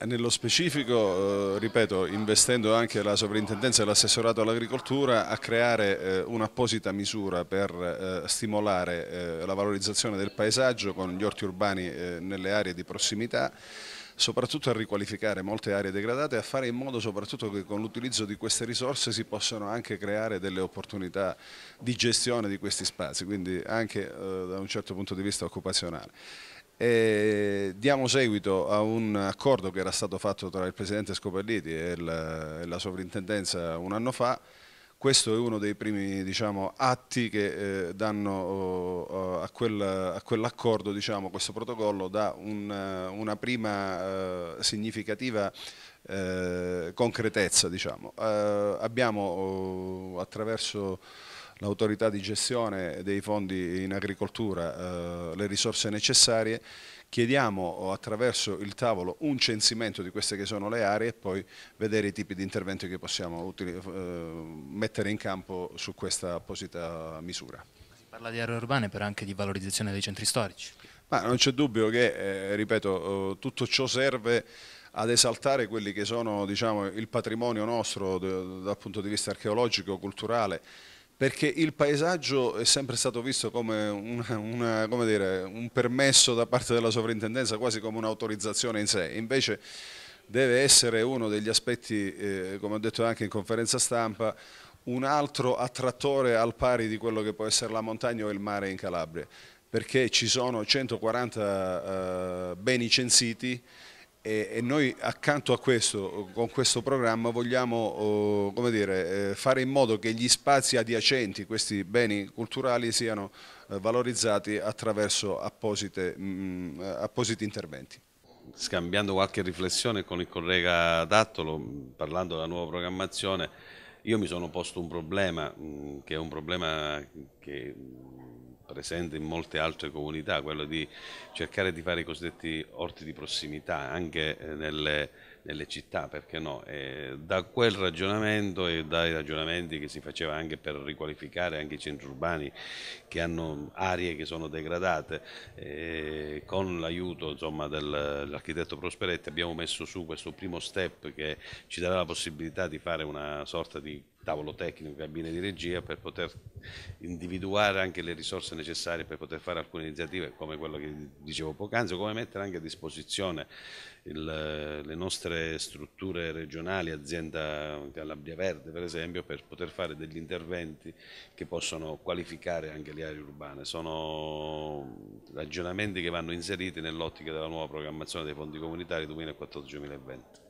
Nello specifico, eh, ripeto, investendo anche la sovrintendenza e l'assessorato all'agricoltura a creare eh, un'apposita misura per eh, stimolare la valorizzazione del paesaggio con gli orti urbani nelle aree di prossimità soprattutto a riqualificare molte aree degradate e a fare in modo soprattutto che con l'utilizzo di queste risorse si possano anche creare delle opportunità di gestione di questi spazi, quindi anche da un certo punto di vista occupazionale. E diamo seguito a un accordo che era stato fatto tra il Presidente Scopelliti e la, sovrintendenza un anno fa. Questo è uno dei primi diciamo, atti che eh, danno eh, a, quel, a quell'accordo, diciamo, questo protocollo dà un, eh, una prima eh, significativa eh, concretezza. Diciamo. Eh, abbiamo oh, attraverso l'autorità di gestione dei fondi in agricoltura eh, le risorse necessarie, chiediamo attraverso il tavolo un censimento di queste che sono le aree e poi vedere i tipi di intervento che possiamo eh, mettere in campo su questa apposita misura. Si parla di aree urbane però anche di valorizzazione dei centri storici. Ma non c'è dubbio che, eh, ripeto, eh, tutto ciò serve ad esaltare quelli che sono diciamo, il patrimonio nostro dal punto di vista archeologico, culturale, perché il paesaggio è sempre stato visto come, una, una, come dire, un permesso da parte della sovrintendenza, quasi come un'autorizzazione in sé, invece deve essere uno degli aspetti, eh, come ho detto anche in conferenza stampa, un altro attrattore al pari di quello che può essere la montagna o il mare in Calabria, perché ci sono 140 eh, beni censiti e, noi accanto a questo, con questo programma vogliamo oh, dire, eh, fare in modo che gli spazi adiacenti, questi beni culturali, siano eh, valorizzati attraverso apposite, mm, eh, appositi interventi. Scambiando qualche riflessione con il collega Dattolo, parlando della nuova programmazione, io mi sono posto un problema, mm, che è un problema che mm, presente in molte altre comunità, quello di cercare di fare i cosiddetti orti di prossimità anche eh, nelle, nelle città, perché no? E da quel ragionamento e dai ragionamenti che si faceva anche per riqualificare anche i centri urbani che hanno aree che sono degradate, e con l'aiuto dell'architetto Prosperetti abbiamo messo su questo primo step che ci darà la possibilità di fare una sorta di tavolo tecnico, cabine di regia per poter individuare anche le risorse necessarie per poter fare alcune iniziative come quello che dicevo poc'anzi, come mettere anche a disposizione il, le nostre strutture regionali, azienda Calabria Verde per esempio, per poter fare degli interventi che possono qualificare anche le aree urbane. Sono ragionamenti che vanno inseriti nell'ottica della nuova programmazione dei fondi comunitari 2014-2020.